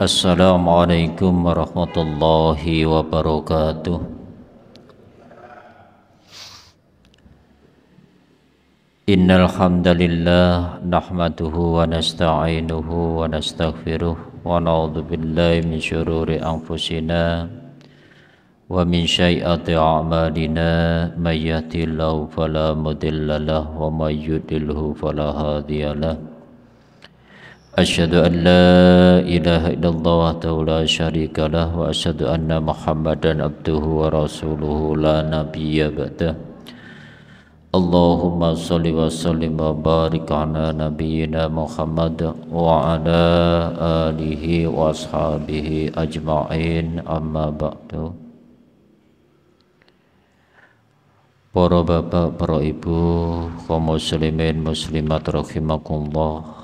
Assalamualaikum warahmatullahi wabarakatuh Innal hamdalillah nahmaduhu wa nasta'inuhu wa nastaghfiruh wa na'udzu billahi min syururi anfusina wa min syai'ati a'malina may yahdihillahu fala mudilla lahu wa may yudlilhu fala hadiyalah أشهد أن لا إله إلا الله وحده لا شريك له وأشهد أن محمدا عبده ورسوله لا نبي بعده اللهم صل وسلم وبارك على نبينا محمد وعلى آله وأصحابه أجمعين أما بعد Para bapak, para ibu, kaum muslimin muslimat rahimakumullah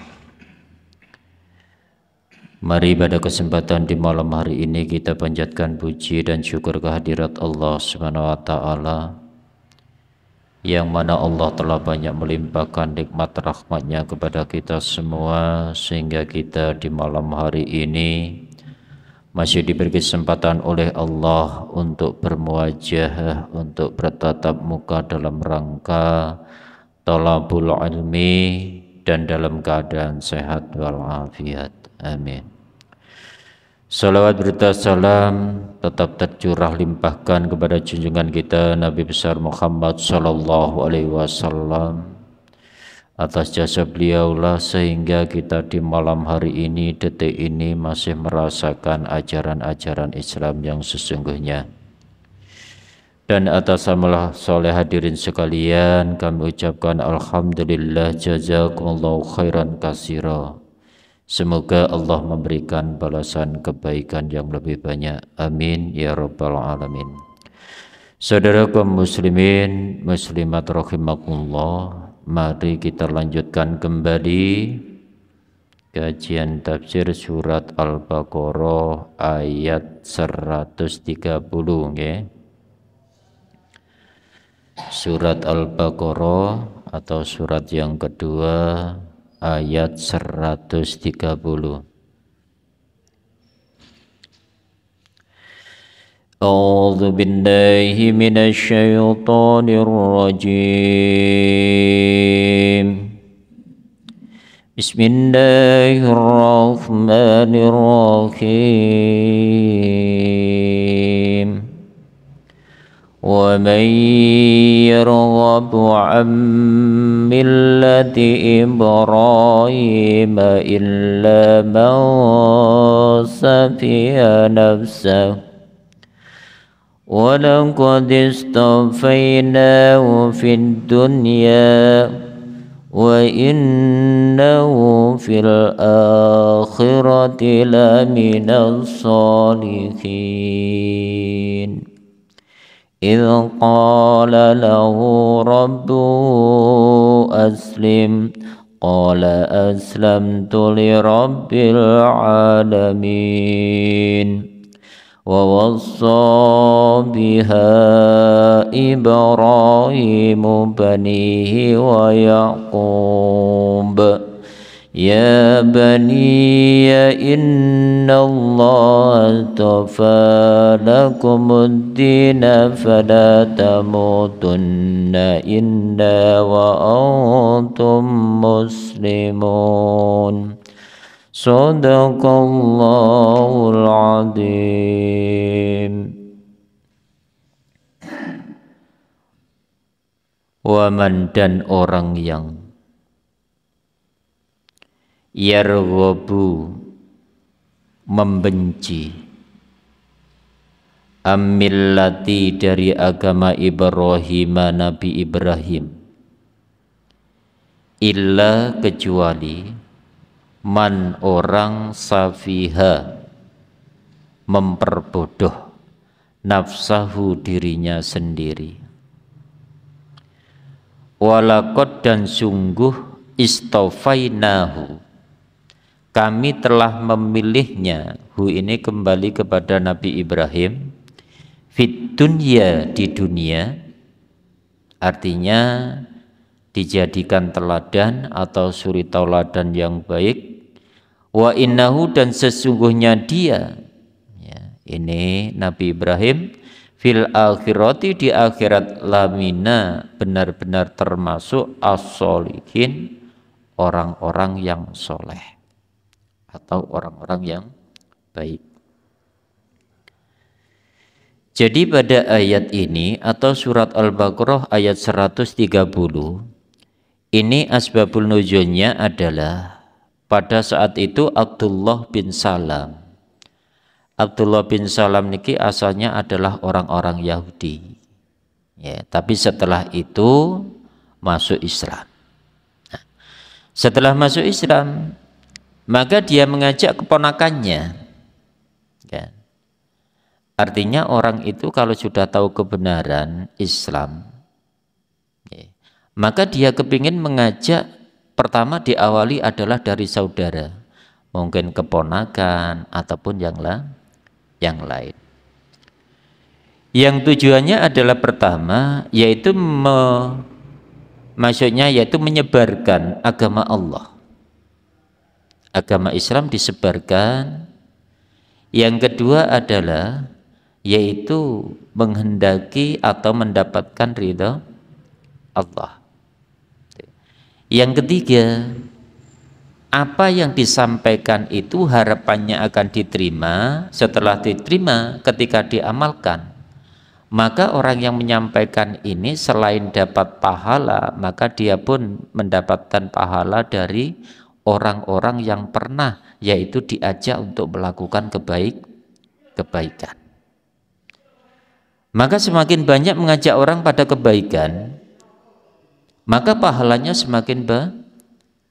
Mari pada kesempatan di malam hari ini kita panjatkan puji dan syukur kehadirat Allah Subhanahu wa taala yang mana Allah telah banyak melimpahkan nikmat rahmatnya kepada kita semua sehingga kita di malam hari ini masih diberi kesempatan oleh Allah untuk bermuajah, untuk bertatap muka dalam rangka talabul ilmi dan dalam keadaan sehat walafiat. Amin. Salawat berita salam tetap tercurah limpahkan kepada junjungan kita Nabi besar Muhammad Sallallahu Alaihi Wasallam atas jasa beliau lah sehingga kita di malam hari ini detik ini masih merasakan ajaran-ajaran Islam yang sesungguhnya dan atas amalah soleh hadirin sekalian kami ucapkan Alhamdulillah jazakumullahu khairan kasirah Semoga Allah memberikan balasan kebaikan yang lebih banyak. Amin ya rabbal alamin. Saudara kaum muslimin, muslimat rahimakumullah, mari kita lanjutkan kembali kajian tafsir surat Al-Baqarah ayat 130 ya. Surat Al-Baqarah atau surat yang kedua Ayat 130. tiga puluh. Allahu bindaihi rajim. Bismillahirrahmanirrahim. ومن يرغب عن ملة إبراهيم إلا من سفي نفسه ولقد اصطفيناه في الدنيا وإنه في الآخرة لمن الصالحين إذ قال له ربه أسلم قال أسلمت لرب العالمين ووصى بها إبراهيم بنيه ويعقوب يا بني إن الله اصطفى لكم الدين فلا تموتن إلا وأنتم مسلمون صدق الله العظيم ومن dan orang yang yarwabu membenci amillati dari agama Ibrahim Nabi Ibrahim illa kecuali man orang safiha memperbodoh nafsahu dirinya sendiri walakot dan sungguh istofainahu kami telah memilihnya hu ini kembali kepada Nabi Ibrahim fit dunia di dunia artinya dijadikan teladan atau suri tauladan yang baik wa innahu dan sesungguhnya dia ya, ini Nabi Ibrahim fil akhirati di akhirat lamina benar-benar termasuk as orang-orang yang soleh atau orang-orang yang baik. Jadi pada ayat ini atau surat Al-Baqarah ayat 130 ini asbabul nuzulnya adalah pada saat itu Abdullah bin Salam Abdullah bin Salam niki asalnya adalah orang-orang Yahudi. Ya, tapi setelah itu masuk Islam. Nah, setelah masuk Islam, maka dia mengajak keponakannya. Ya. Artinya orang itu kalau sudah tahu kebenaran Islam, ya, maka dia kepingin mengajak pertama diawali adalah dari saudara, mungkin keponakan ataupun yang lain. Yang lain. Yang tujuannya adalah pertama yaitu me, maksudnya yaitu menyebarkan agama Allah agama Islam disebarkan. Yang kedua adalah yaitu menghendaki atau mendapatkan ridha Allah. Yang ketiga, apa yang disampaikan itu harapannya akan diterima, setelah diterima ketika diamalkan. Maka orang yang menyampaikan ini selain dapat pahala, maka dia pun mendapatkan pahala dari orang-orang yang pernah yaitu diajak untuk melakukan kebaik kebaikan. Maka semakin banyak mengajak orang pada kebaikan, maka pahalanya semakin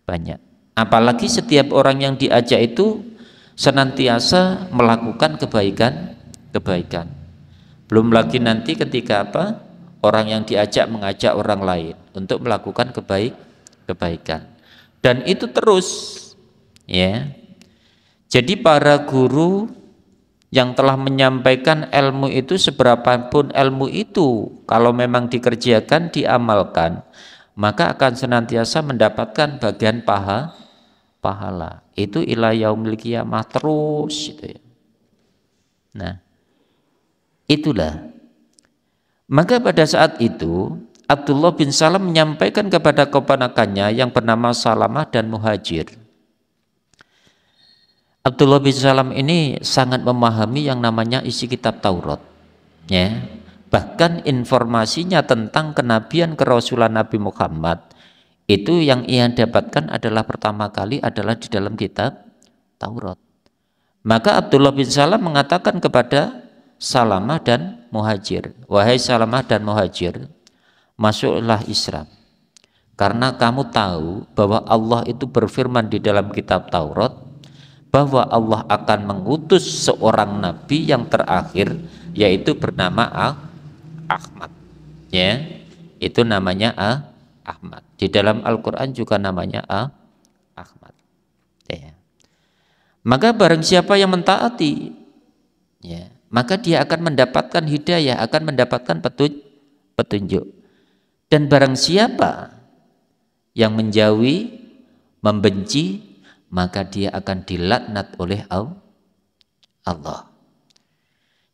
banyak. Apalagi setiap orang yang diajak itu senantiasa melakukan kebaikan kebaikan belum lagi nanti ketika apa orang yang diajak mengajak orang lain untuk melakukan kebaik kebaikan dan itu terus ya. Jadi para guru yang telah menyampaikan ilmu itu seberapapun ilmu itu kalau memang dikerjakan diamalkan maka akan senantiasa mendapatkan bagian paha pahala itu ilayah yaumil qiyamah terus gitu ya. Nah, itulah maka pada saat itu Abdullah bin Salam menyampaikan kepada keponakannya yang bernama Salamah dan Muhajir. Abdullah bin Salam ini sangat memahami yang namanya isi kitab Taurat. Ya. Bahkan informasinya tentang kenabian kerasulan Nabi Muhammad itu yang ia dapatkan adalah pertama kali adalah di dalam kitab Taurat. Maka Abdullah bin Salam mengatakan kepada Salamah dan Muhajir, "Wahai Salamah dan Muhajir, masuklah Islam. Karena kamu tahu bahwa Allah itu berfirman di dalam kitab Taurat bahwa Allah akan mengutus seorang nabi yang terakhir yaitu bernama ah Ahmad. Ya, itu namanya ah Ahmad. Di dalam Al-Qur'an juga namanya ah Ahmad. Ya. Maka barang siapa yang mentaati ya, maka dia akan mendapatkan hidayah, akan mendapatkan petunjuk. Dan barang siapa yang menjauhi, membenci, maka dia akan dilaknat oleh Allah.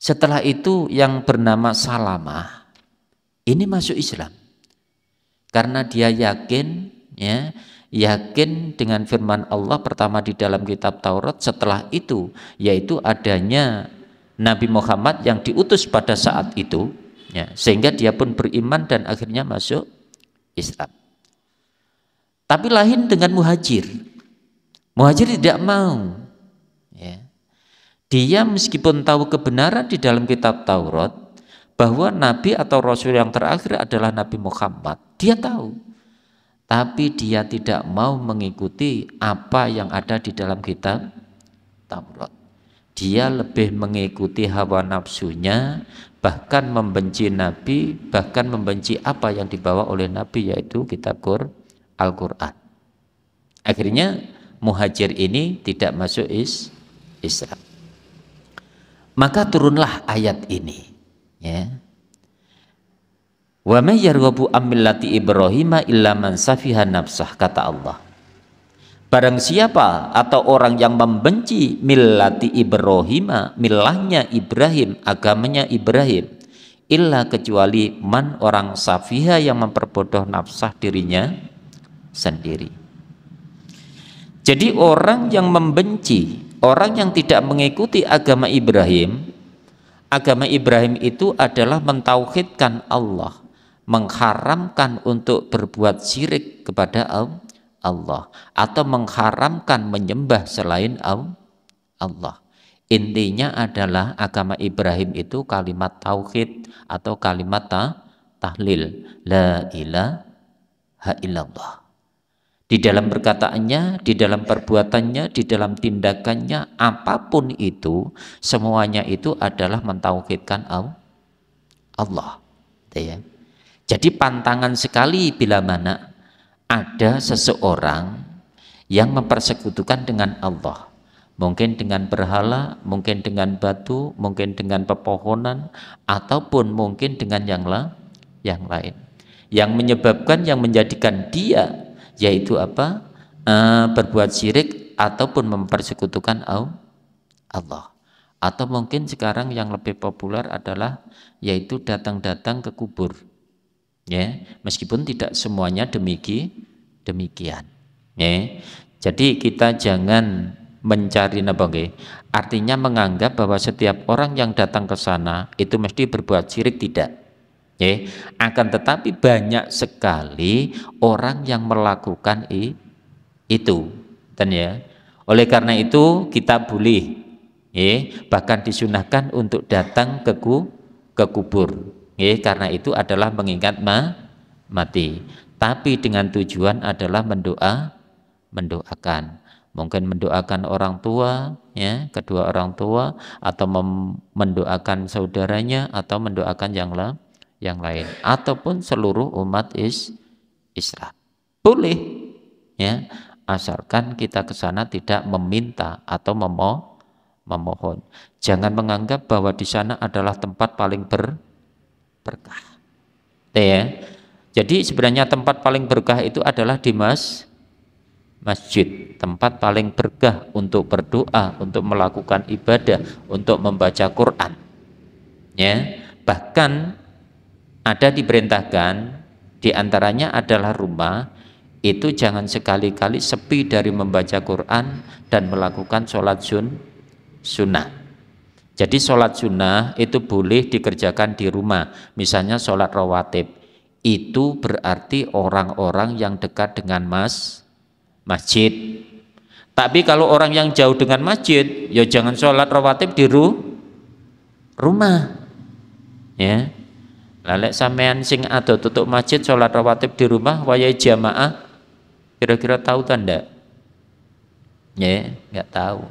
Setelah itu yang bernama Salamah ini masuk Islam. Karena dia yakin ya, yakin dengan firman Allah pertama di dalam kitab Taurat setelah itu yaitu adanya Nabi Muhammad yang diutus pada saat itu Ya, sehingga dia pun beriman dan akhirnya masuk Islam. Tapi lain dengan muhajir. Muhajir tidak mau. Ya. Dia meskipun tahu kebenaran di dalam kitab Taurat bahwa nabi atau rasul yang terakhir adalah Nabi Muhammad, dia tahu. Tapi dia tidak mau mengikuti apa yang ada di dalam kitab Taurat. Dia lebih mengikuti hawa nafsunya, bahkan membenci Nabi, bahkan membenci apa yang dibawa oleh Nabi yaitu kitab Al-Quran. Akhirnya muhajir ini tidak masuk is Islam. Maka turunlah ayat ini. Ya. Wa may yarghabu illa man safiha nafsah kata Allah. Barang siapa atau orang yang membenci millati Ibrahim, milahnya Ibrahim, agamanya Ibrahim, illa kecuali man orang safiha yang memperbodoh nafsah dirinya sendiri. Jadi orang yang membenci, orang yang tidak mengikuti agama Ibrahim, agama Ibrahim itu adalah mentauhidkan Allah, mengharamkan untuk berbuat syirik kepada Allah Allah atau mengharamkan menyembah selain Allah. Intinya adalah agama Ibrahim itu kalimat tauhid atau kalimat ta tahlil. La ilaha illallah. Di dalam perkataannya, di dalam perbuatannya, di dalam tindakannya, apapun itu, semuanya itu adalah mentauhidkan Allah. Gitu Allah. Ya. Jadi pantangan sekali bila mana ada seseorang yang mempersekutukan dengan Allah mungkin dengan berhala, mungkin dengan batu, mungkin dengan pepohonan, ataupun mungkin dengan yang, la, yang lain. Yang menyebabkan, yang menjadikan dia, yaitu apa? E, berbuat syirik ataupun mempersekutukan Allah. Atau mungkin sekarang yang lebih populer adalah yaitu datang-datang ke kubur ya meskipun tidak semuanya demiki demikian ya jadi kita jangan mencari napa artinya menganggap bahwa setiap orang yang datang ke sana itu mesti berbuat syirik tidak ya akan tetapi banyak sekali orang yang melakukan i, itu dan ya oleh karena itu kita boleh ya bahkan disunahkan untuk datang ke ku, ke kubur Ya, karena itu adalah mengingat ma mati. Tapi dengan tujuan adalah mendoa, mendoakan. Mungkin mendoakan orang tua, ya, kedua orang tua, atau mendoakan saudaranya, atau mendoakan yang, la yang lain, ataupun seluruh umat is Islam. Boleh, ya, asalkan kita ke sana tidak meminta atau memo memohon. Jangan menganggap bahwa di sana adalah tempat paling ber berkah. Gitu ya. Jadi sebenarnya tempat paling berkah itu adalah di mas masjid, tempat paling berkah untuk berdoa, untuk melakukan ibadah, untuk membaca Quran. Ya, bahkan ada diperintahkan di antaranya adalah rumah itu jangan sekali-kali sepi dari membaca Quran dan melakukan sholat sun sunnah jadi sholat sunnah itu boleh dikerjakan di rumah, misalnya sholat rawatib. Itu berarti orang-orang yang dekat dengan mas, masjid. Tapi kalau orang yang jauh dengan masjid, ya jangan sholat rawatib di ru, rumah. Ya, Lalek sampean sing ada tutup masjid sholat rawatib di rumah waya jamaah kira-kira tahu kan Ya, nggak tahu.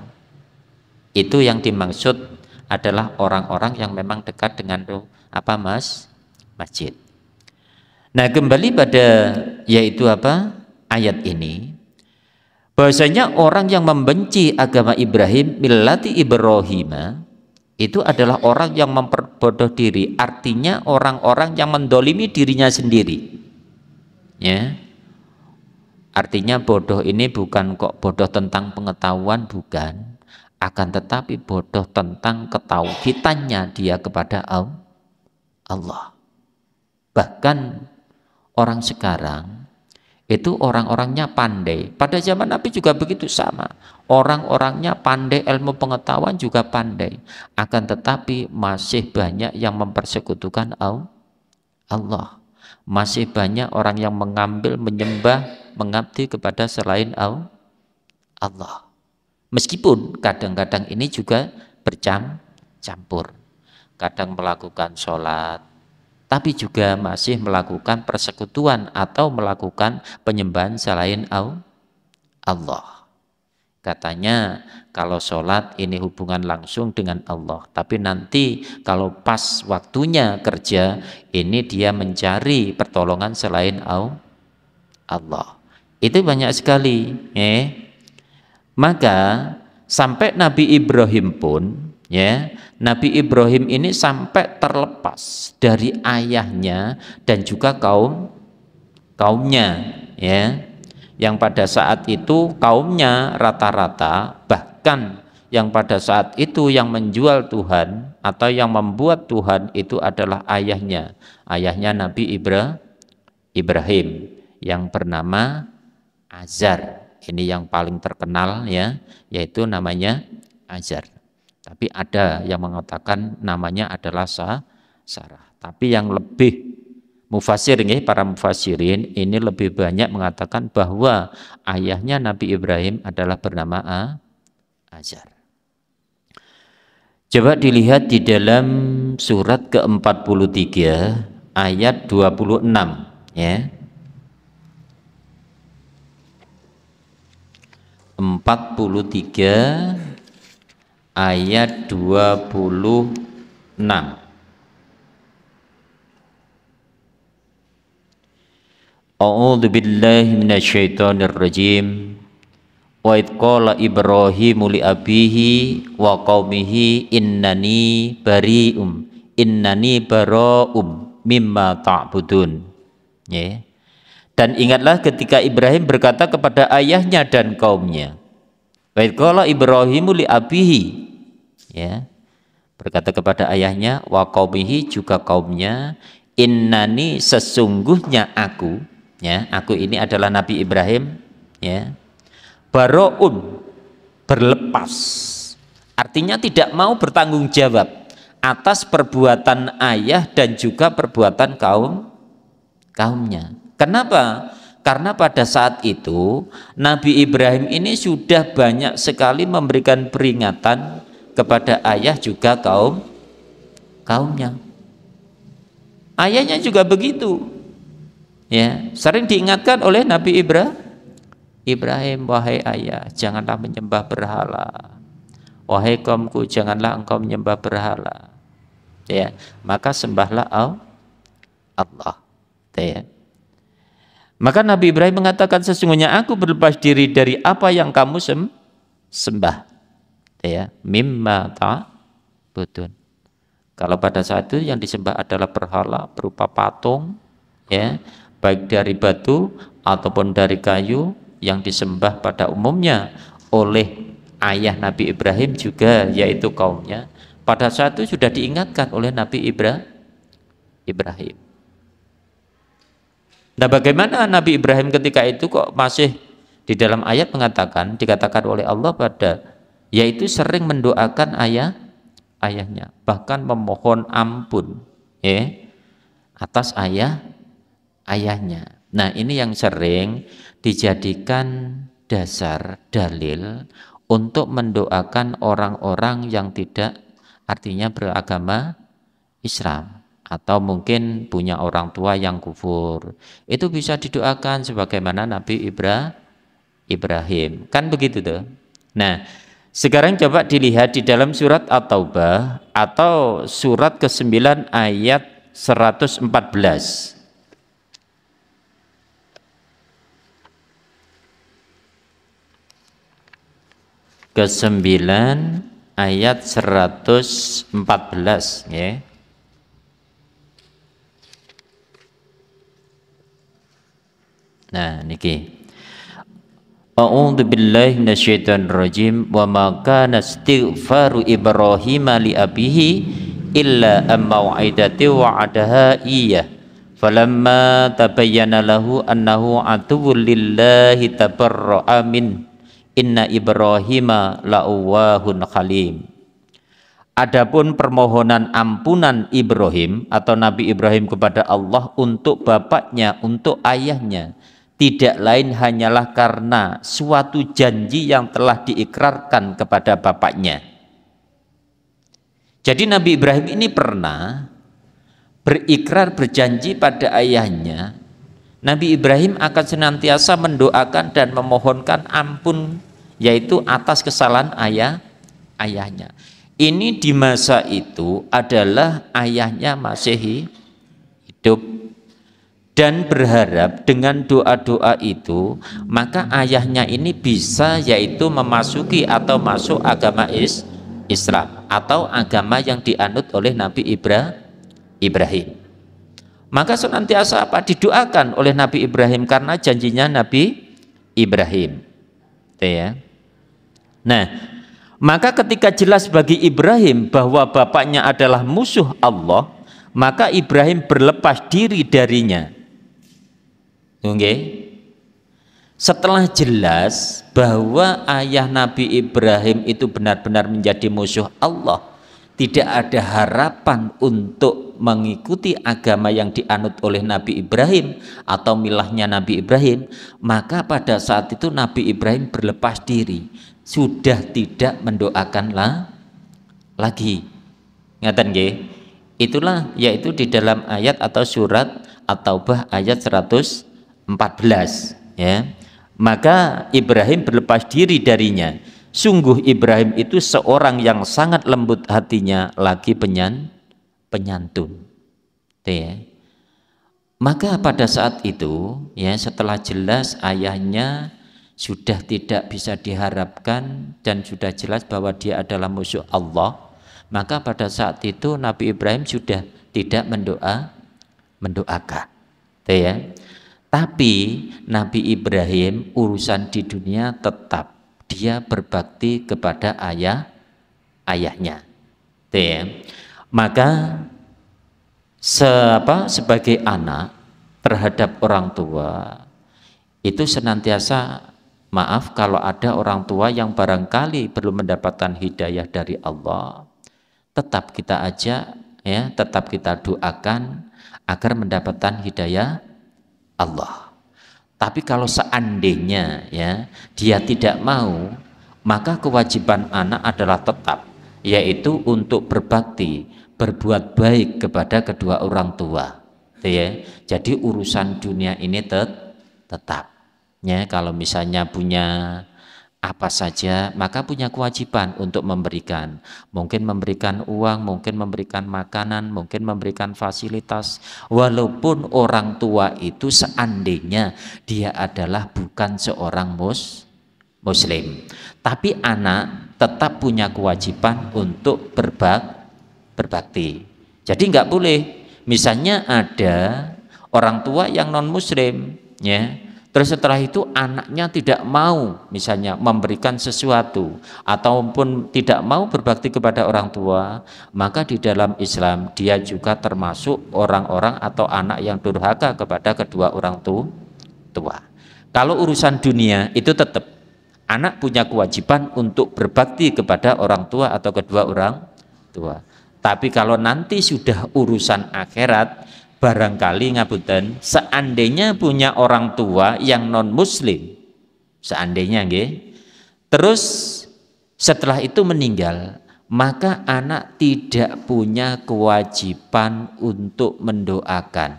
Itu yang dimaksud adalah orang-orang yang memang dekat dengan apa mas masjid. Nah kembali pada yaitu apa ayat ini bahwasanya orang yang membenci agama Ibrahim milati Ibrahim itu adalah orang yang memperbodoh diri artinya orang-orang yang mendolimi dirinya sendiri ya artinya bodoh ini bukan kok bodoh tentang pengetahuan bukan akan tetapi bodoh tentang ketauhidannya dia kepada Allah. Bahkan orang sekarang itu orang-orangnya pandai. Pada zaman Nabi juga begitu sama. Orang-orangnya pandai, ilmu pengetahuan juga pandai. Akan tetapi masih banyak yang mempersekutukan Allah. Masih banyak orang yang mengambil, menyembah, mengabdi kepada selain Allah. Meskipun kadang-kadang ini juga bercampur. Kadang melakukan sholat, tapi juga masih melakukan persekutuan atau melakukan penyembahan selain Allah. Katanya kalau sholat ini hubungan langsung dengan Allah. Tapi nanti kalau pas waktunya kerja ini dia mencari pertolongan selain Allah. Itu banyak sekali. Eh, maka sampai Nabi Ibrahim pun ya, Nabi Ibrahim ini sampai terlepas dari ayahnya dan juga kaum kaumnya ya. Yang pada saat itu kaumnya rata-rata bahkan yang pada saat itu yang menjual Tuhan atau yang membuat Tuhan itu adalah ayahnya, ayahnya Nabi Ibrahim yang bernama Azar. Ini yang paling terkenal ya, yaitu namanya ajar. Tapi ada yang mengatakan namanya adalah sah, sarah. Tapi yang lebih mufasir nih para mufasirin ini lebih banyak mengatakan bahwa ayahnya Nabi Ibrahim adalah bernama A, Ajar. Coba dilihat di dalam surat ke-43 ayat 26 ya. 43 ayat 26 A'udzu billahi minasyaitonir rajim Wa id qala Ibrahimu li abihi wa qaumihi innani bari'um innani bara'um mimma ta'budun. Ya. Yeah. Dan ingatlah ketika Ibrahim berkata kepada ayahnya dan kaumnya. Baiklah Ibrahimu li abihi. Ya. Berkata kepada ayahnya wa kaumihi juga kaumnya innani sesungguhnya aku ya aku ini adalah Nabi Ibrahim ya baroun berlepas artinya tidak mau bertanggung jawab atas perbuatan ayah dan juga perbuatan kaum kaumnya Kenapa? Karena pada saat itu Nabi Ibrahim ini sudah banyak sekali memberikan peringatan kepada ayah juga kaum kaumnya. Ayahnya juga begitu. Ya, sering diingatkan oleh Nabi Ibrahim, Ibrahim wahai ayah, janganlah menyembah berhala. Wahai kaumku, janganlah engkau menyembah berhala. Ya, maka sembahlah Allah. Ya. Maka Nabi Ibrahim mengatakan sesungguhnya aku berlepas diri dari apa yang kamu sem sembah. Gitu ya, mimma butun. Kalau pada saat itu yang disembah adalah berhala berupa patung ya, baik dari batu ataupun dari kayu yang disembah pada umumnya oleh ayah Nabi Ibrahim juga yaitu kaumnya. Pada saat itu sudah diingatkan oleh Nabi Ibrahim. Nah bagaimana Nabi Ibrahim ketika itu kok masih di dalam ayat mengatakan dikatakan oleh Allah pada yaitu sering mendoakan ayah ayahnya bahkan memohon ampun ya atas ayah ayahnya. Nah ini yang sering dijadikan dasar dalil untuk mendoakan orang-orang yang tidak artinya beragama Islam atau mungkin punya orang tua yang kufur. Itu bisa didoakan sebagaimana Nabi Ibra, Ibrahim. Kan begitu tuh. Nah, sekarang coba dilihat di dalam surat At-Taubah atau surat ke-9 ayat 114. Ke-9 ayat 114 ya. Nah niki. A'udzu billahi minasyaitonir rajim wa ma kana istighfaru Ibrahim li abihi illa am mau'idati wa'adaha iya falamma tabayyana lahu annahu atuwwul lillahi tabarra'a min inna Ibrahima la'awwahun halim Adapun permohonan ampunan Ibrahim atau Nabi Ibrahim kepada Allah untuk bapaknya, untuk ayahnya, tidak lain hanyalah karena suatu janji yang telah diikrarkan kepada bapaknya. Jadi Nabi Ibrahim ini pernah berikrar berjanji pada ayahnya, Nabi Ibrahim akan senantiasa mendoakan dan memohonkan ampun yaitu atas kesalahan ayah ayahnya. Ini di masa itu adalah ayahnya masih hidup dan berharap dengan doa-doa itu maka ayahnya ini bisa yaitu memasuki atau masuk agama is Islam atau agama yang dianut oleh Nabi Ibra, Ibrahim maka senantiasa apa didoakan oleh Nabi Ibrahim karena janjinya Nabi Ibrahim gitu ya nah maka ketika jelas bagi Ibrahim bahwa bapaknya adalah musuh Allah maka Ibrahim berlepas diri darinya Okay? Setelah jelas bahwa ayah Nabi Ibrahim itu benar-benar menjadi musuh Allah, tidak ada harapan untuk mengikuti agama yang dianut oleh Nabi Ibrahim atau milahnya Nabi Ibrahim, maka pada saat itu Nabi Ibrahim berlepas diri, sudah tidak mendoakanlah lagi. Ngatan nggih? Itulah yaitu di dalam ayat atau surat atau bah ayat 100 14 ya. Maka Ibrahim berlepas diri darinya. Sungguh Ibrahim itu seorang yang sangat lembut hatinya lagi penyan penyantun. Ya. Maka pada saat itu ya setelah jelas ayahnya sudah tidak bisa diharapkan dan sudah jelas bahwa dia adalah musuh Allah, maka pada saat itu Nabi Ibrahim sudah tidak mendoa mendoakan. Ya. Tapi Nabi Ibrahim urusan di dunia tetap dia berbakti kepada ayah ayahnya. Ya. Maka se apa, sebagai anak terhadap orang tua itu senantiasa maaf kalau ada orang tua yang barangkali belum mendapatkan hidayah dari Allah tetap kita ajak ya tetap kita doakan agar mendapatkan hidayah Allah. Tapi kalau seandainya ya dia tidak mau, maka kewajiban anak adalah tetap yaitu untuk berbakti, berbuat baik kepada kedua orang tua. Gitu ya. Jadi urusan dunia ini tet tetap. Ya, kalau misalnya punya apa saja, maka punya kewajiban untuk memberikan. Mungkin memberikan uang, mungkin memberikan makanan, mungkin memberikan fasilitas. Walaupun orang tua itu seandainya dia adalah bukan seorang mus, muslim. Tapi anak tetap punya kewajiban untuk berbak, berbakti. Jadi nggak boleh. Misalnya ada orang tua yang non muslim, ya Terus setelah itu anaknya tidak mau misalnya memberikan sesuatu ataupun tidak mau berbakti kepada orang tua, maka di dalam Islam dia juga termasuk orang-orang atau anak yang durhaka kepada kedua orang tua. Kalau urusan dunia itu tetap anak punya kewajiban untuk berbakti kepada orang tua atau kedua orang tua. Tapi kalau nanti sudah urusan akhirat, barangkali ngabutan seandainya punya orang tua yang non muslim seandainya nge, terus setelah itu meninggal maka anak tidak punya kewajiban untuk mendoakan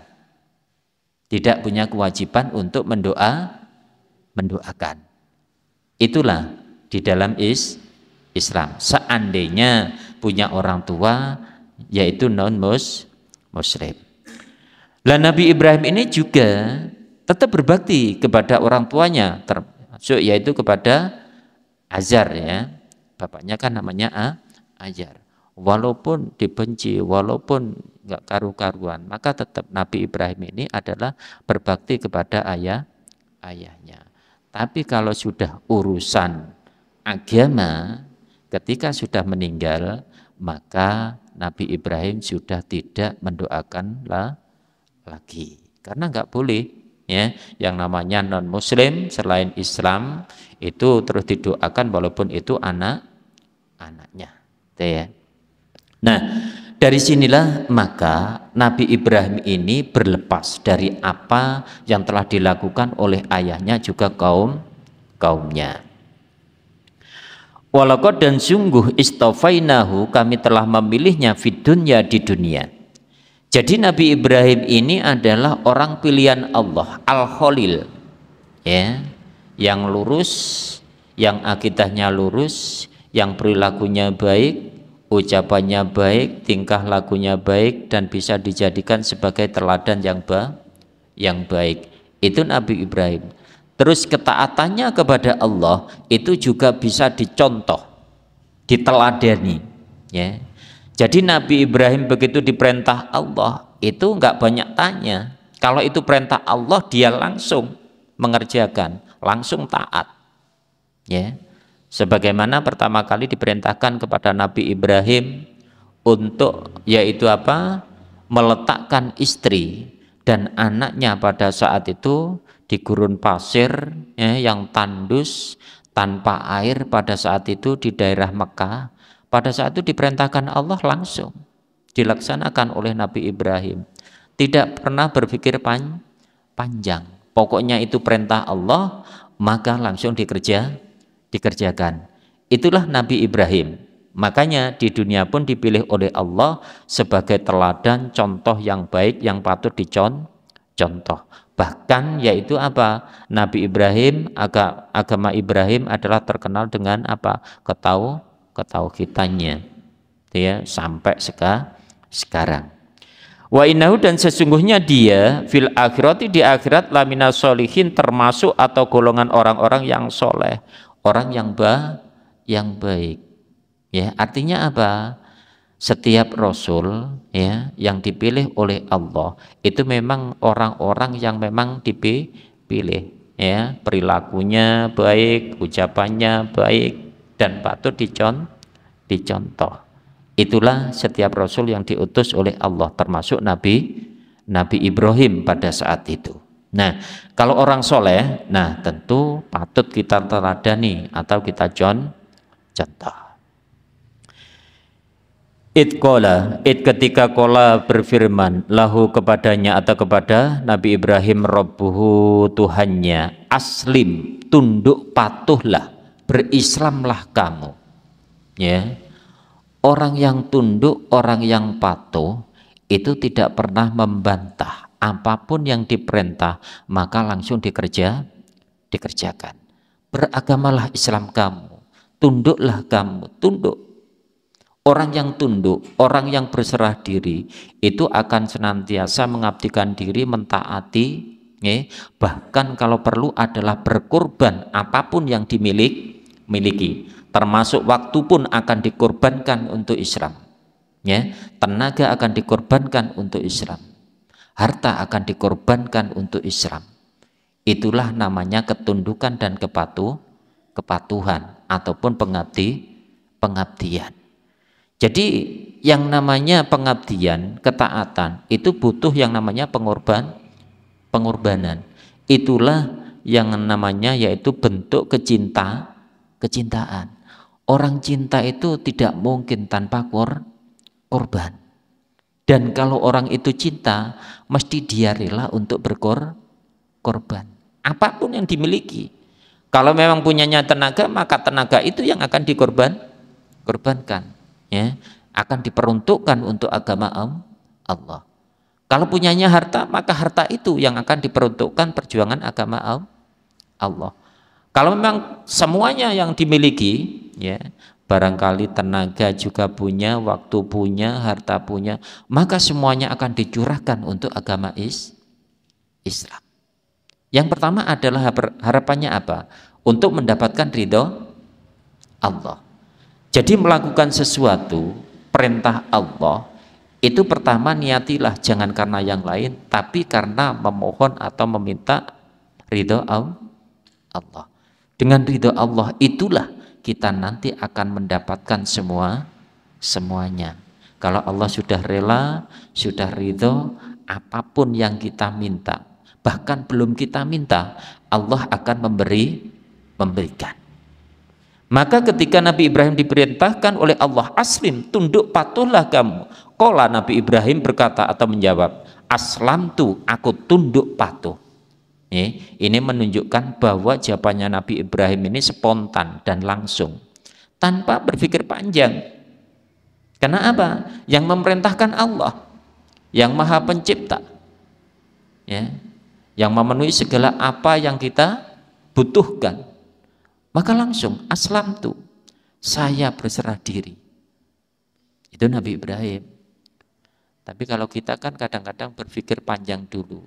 tidak punya kewajiban untuk mendoa mendoakan itulah di dalam is Islam seandainya punya orang tua yaitu non muslim lah Nabi Ibrahim ini juga tetap berbakti kepada orang tuanya, termasuk yaitu kepada Azar ya. Bapaknya kan namanya A, Azar. Walaupun dibenci, walaupun enggak karu-karuan, maka tetap Nabi Ibrahim ini adalah berbakti kepada ayah ayahnya. Tapi kalau sudah urusan agama, ketika sudah meninggal, maka Nabi Ibrahim sudah tidak mendoakan lagi. Karena nggak boleh ya yang namanya non muslim selain Islam itu terus didoakan walaupun itu anak anaknya. Gitu ya. Nah, dari sinilah maka Nabi Ibrahim ini berlepas dari apa yang telah dilakukan oleh ayahnya juga kaum kaumnya. Walakad dan sungguh istofainahu kami telah memilihnya fid di dunia jadi Nabi Ibrahim ini adalah orang pilihan Allah, Al-Khalil. Ya, yang lurus, yang akidahnya lurus, yang perilakunya baik, ucapannya baik, tingkah lakunya baik dan bisa dijadikan sebagai teladan yang ba yang baik. Itu Nabi Ibrahim. Terus ketaatannya kepada Allah itu juga bisa dicontoh, diteladani, ya. Jadi Nabi Ibrahim begitu diperintah Allah itu nggak banyak tanya. Kalau itu perintah Allah dia langsung mengerjakan, langsung taat. Ya. Sebagaimana pertama kali diperintahkan kepada Nabi Ibrahim untuk yaitu apa? meletakkan istri dan anaknya pada saat itu di gurun pasir ya, yang tandus tanpa air pada saat itu di daerah Mekah pada saat itu diperintahkan Allah langsung dilaksanakan oleh Nabi Ibrahim. Tidak pernah berpikir pan panjang. Pokoknya itu perintah Allah, maka langsung dikerja dikerjakan. Itulah Nabi Ibrahim. Makanya di dunia pun dipilih oleh Allah sebagai teladan contoh yang baik yang patut dicontoh. Bahkan yaitu apa? Nabi Ibrahim agama Ibrahim adalah terkenal dengan apa? Ketau ketauhidannya gitu ya sampai seka, sekarang wa innahu dan sesungguhnya dia fil akhirati di akhirat lamina solihin termasuk atau golongan orang-orang yang soleh orang yang ba yang baik ya artinya apa setiap rasul ya yang dipilih oleh Allah itu memang orang-orang yang memang dipilih ya perilakunya baik ucapannya baik dan patut dicontoh. Itulah setiap rasul yang diutus oleh Allah termasuk Nabi Nabi Ibrahim pada saat itu. Nah, kalau orang soleh, nah tentu patut kita teladani atau kita con, contoh. It kola, it ketika kola berfirman lahu kepadanya atau kepada Nabi Ibrahim Robbuhu Tuhannya aslim tunduk patuhlah berislamlah kamu ya orang yang tunduk orang yang patuh itu tidak pernah membantah apapun yang diperintah maka langsung dikerja dikerjakan beragamalah Islam kamu tunduklah kamu tunduk orang yang tunduk orang yang berserah diri itu akan senantiasa mengabdikan diri mentaati ya. bahkan kalau perlu adalah berkorban apapun yang dimiliki miliki termasuk waktu pun akan dikorbankan untuk Islam ya tenaga akan dikorbankan untuk Islam harta akan dikorbankan untuk Islam itulah namanya ketundukan dan kepatuh kepatuhan ataupun pengabdi pengabdian jadi yang namanya pengabdian ketaatan itu butuh yang namanya pengorban pengorbanan itulah yang namanya yaitu bentuk kecintaan kecintaan. Orang cinta itu tidak mungkin tanpa kor, korban. Dan kalau orang itu cinta, mesti dia rela untuk berkor, korban. Apapun yang dimiliki. Kalau memang punyanya tenaga, maka tenaga itu yang akan dikorban, korbankan. Ya, akan diperuntukkan untuk agama Allah. Kalau punyanya harta, maka harta itu yang akan diperuntukkan perjuangan agama Allah. Kalau memang semuanya yang dimiliki, ya barangkali tenaga juga punya, waktu punya, harta punya, maka semuanya akan dicurahkan untuk agama is Islam. Yang pertama adalah harapannya apa? Untuk mendapatkan ridho Allah. Jadi melakukan sesuatu perintah Allah itu pertama niatilah jangan karena yang lain tapi karena memohon atau meminta ridho Allah. Dengan ridho Allah itulah kita nanti akan mendapatkan semua semuanya. Kalau Allah sudah rela, sudah ridho, apapun yang kita minta, bahkan belum kita minta, Allah akan memberi, memberikan. Maka ketika Nabi Ibrahim diperintahkan oleh Allah, aslim, tunduk patuhlah kamu. Kola Nabi Ibrahim berkata atau menjawab, aslam tu, aku tunduk patuh. Ini menunjukkan bahwa jawabannya Nabi Ibrahim ini spontan dan langsung, tanpa berpikir panjang. Karena apa? Yang memerintahkan Allah, yang Maha Pencipta, ya, yang memenuhi segala apa yang kita butuhkan. Maka langsung aslam tuh, saya berserah diri. Itu Nabi Ibrahim. Tapi kalau kita kan kadang-kadang berpikir panjang dulu,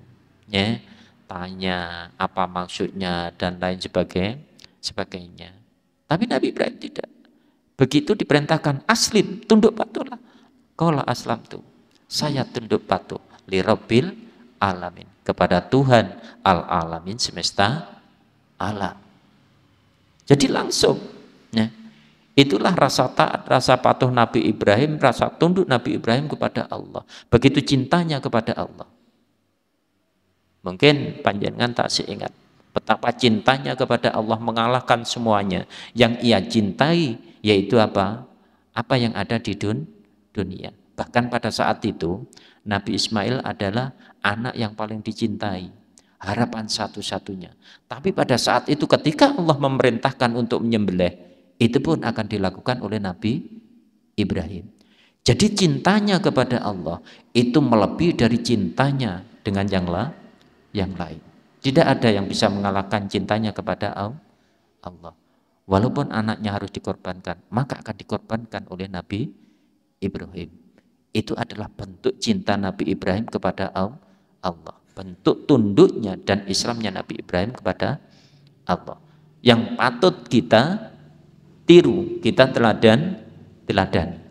ya tanya apa maksudnya dan lain sebagainya. sebagainya. Tapi Nabi Ibrahim tidak. Begitu diperintahkan aslim, tunduk patuhlah. Kaulah aslam tuh. Saya tunduk patuh lirobil alamin kepada Tuhan al alamin semesta alam. Jadi langsung ya. Itulah rasa taat, rasa patuh Nabi Ibrahim, rasa tunduk Nabi Ibrahim kepada Allah. Begitu cintanya kepada Allah. Mungkin panjenengan tak seingat betapa cintanya kepada Allah mengalahkan semuanya. Yang ia cintai yaitu apa? Apa yang ada di dun dunia. Bahkan pada saat itu Nabi Ismail adalah anak yang paling dicintai, harapan satu-satunya. Tapi pada saat itu ketika Allah memerintahkan untuk menyembelih, itu pun akan dilakukan oleh Nabi Ibrahim. Jadi cintanya kepada Allah itu melebihi dari cintanya dengan yang lain yang lain. Tidak ada yang bisa mengalahkan cintanya kepada Allah. Walaupun anaknya harus dikorbankan, maka akan dikorbankan oleh Nabi Ibrahim. Itu adalah bentuk cinta Nabi Ibrahim kepada Allah. Bentuk tunduknya dan Islamnya Nabi Ibrahim kepada Allah. Yang patut kita tiru, kita teladan, teladan.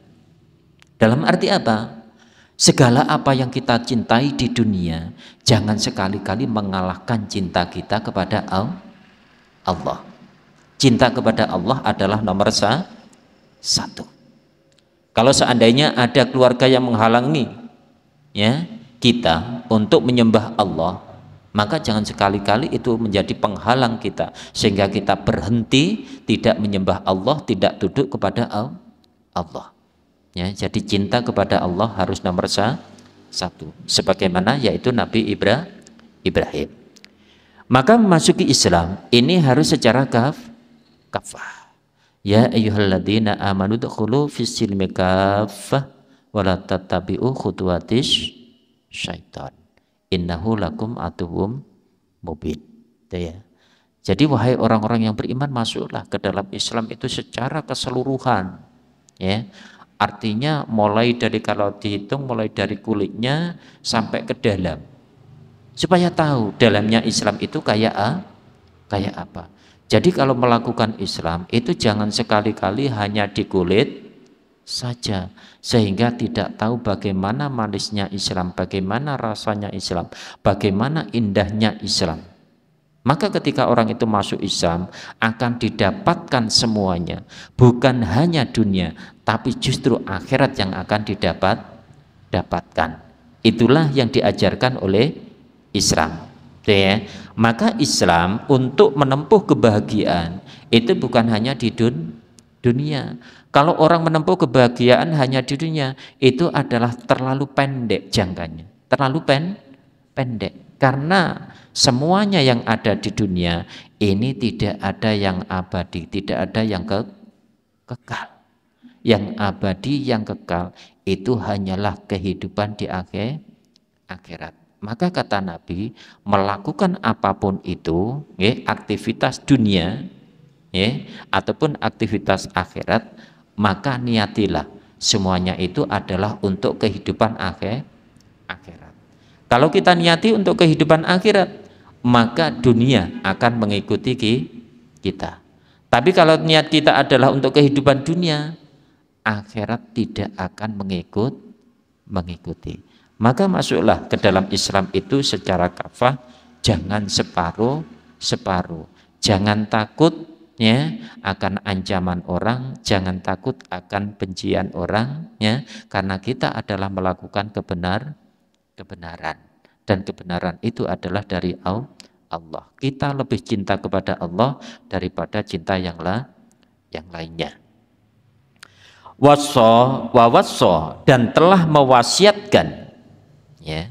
Dalam arti apa? Segala apa yang kita cintai di dunia jangan sekali-kali mengalahkan cinta kita kepada Allah. Cinta kepada Allah adalah nomor satu. Kalau seandainya ada keluarga yang menghalangi ya kita untuk menyembah Allah, maka jangan sekali-kali itu menjadi penghalang kita sehingga kita berhenti tidak menyembah Allah, tidak duduk kepada Allah ya jadi cinta kepada Allah harus nomor satu sebagaimana yaitu Nabi Ibra, Ibrahim maka memasuki Islam ini harus secara kaf kafah ya ayyuhalladzina amanu dukhulu fis silmi kafah wala tattabi'u khutuwatis syaitan innahu lakum atuhum mubin itu ya jadi wahai orang-orang yang beriman masuklah ke dalam Islam itu secara keseluruhan ya Artinya mulai dari kalau dihitung mulai dari kulitnya sampai ke dalam. Supaya tahu dalamnya Islam itu kayak a, kayak apa. Jadi kalau melakukan Islam itu jangan sekali-kali hanya di kulit saja sehingga tidak tahu bagaimana manisnya Islam, bagaimana rasanya Islam, bagaimana indahnya Islam. Maka ketika orang itu masuk Islam akan didapatkan semuanya, bukan hanya dunia tapi justru akhirat yang akan didapat dapatkan. Itulah yang diajarkan oleh Islam. Ya. Maka Islam untuk menempuh kebahagiaan itu bukan hanya di dun dunia. Kalau orang menempuh kebahagiaan hanya di dunia, itu adalah terlalu pendek jangkanya. Terlalu pen pendek. Karena semuanya yang ada di dunia ini tidak ada yang abadi, tidak ada yang ke kekal yang abadi, yang kekal itu hanyalah kehidupan di akhir akhirat. Maka kata Nabi, melakukan apapun itu, ya, aktivitas dunia ya, ataupun aktivitas akhirat, maka niatilah semuanya itu adalah untuk kehidupan akhir akhirat. Kalau kita niati untuk kehidupan akhirat, maka dunia akan mengikuti kita. Tapi kalau niat kita adalah untuk kehidupan dunia, akhirat tidak akan mengikut mengikuti. Maka masuklah ke dalam Islam itu secara kafah, jangan separuh separuh. Jangan takutnya akan ancaman orang, jangan takut akan pencian orang, ya, karena kita adalah melakukan kebenar kebenaran dan kebenaran itu adalah dari Allah. Kita lebih cinta kepada Allah daripada cinta yang la, yang lainnya waso wawaso dan telah mewasiatkan ya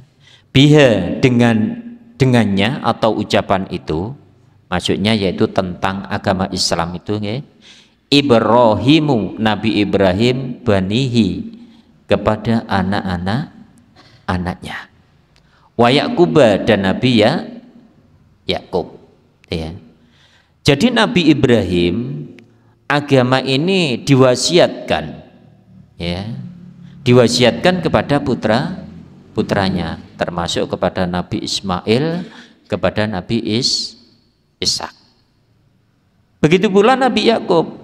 biha dengan dengannya atau ucapan itu maksudnya yaitu tentang agama Islam itu ya Ibrahimu Nabi Ibrahim banihi kepada anak-anak anaknya wa Yakuba dan Nabi ya Yakub ya jadi Nabi Ibrahim agama ini diwasiatkan ya diwasiatkan kepada putra putranya termasuk kepada Nabi Ismail kepada Nabi Is Ishak begitu pula Nabi Yakub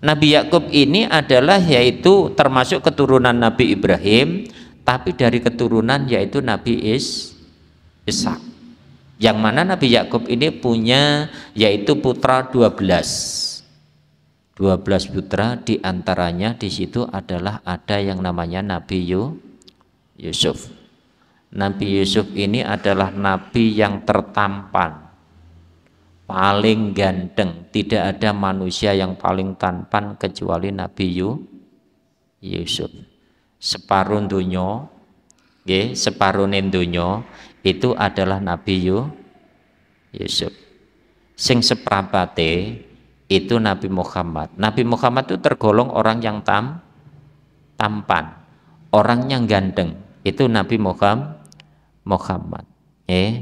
Nabi Yakub ini adalah yaitu termasuk keturunan Nabi Ibrahim tapi dari keturunan yaitu Nabi Is Ishak yang mana Nabi Yakub ini punya yaitu putra 12 12 putra diantaranya di situ adalah ada yang namanya Nabi Yusuf. Nabi Yusuf ini adalah nabi yang tertampan, paling ganteng. Tidak ada manusia yang paling tampan kecuali Nabi Yusuf. Separuh dunyo, okay, separuh dunyo itu adalah Nabi Yusuf. Sing seprabate itu Nabi Muhammad. Nabi Muhammad itu tergolong orang yang tam tampan, orang yang ganteng. Itu Nabi Muhammad. Muhammad. Ya. Eh.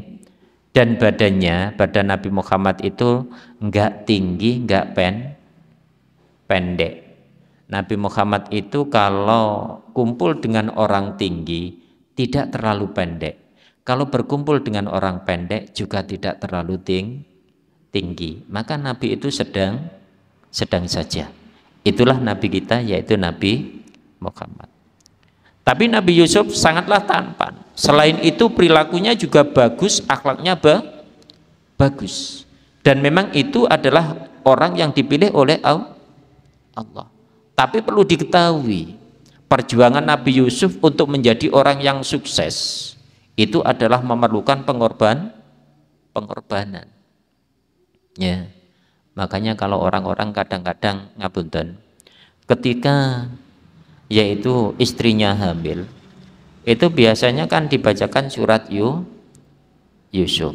Dan badannya, badan Nabi Muhammad itu enggak tinggi, enggak pen pendek. Nabi Muhammad itu kalau kumpul dengan orang tinggi tidak terlalu pendek. Kalau berkumpul dengan orang pendek juga tidak terlalu tinggi tinggi. Maka Nabi itu sedang sedang saja. Itulah Nabi kita yaitu Nabi Muhammad. Tapi Nabi Yusuf sangatlah tampan. Selain itu perilakunya juga bagus, akhlaknya ba bagus. Dan memang itu adalah orang yang dipilih oleh Allah. Tapi perlu diketahui perjuangan Nabi Yusuf untuk menjadi orang yang sukses itu adalah memerlukan pengorban pengorbanan. Ya. Makanya kalau orang-orang kadang-kadang ngabunten ketika yaitu istrinya hamil itu biasanya kan dibacakan surat Yu Yusuf.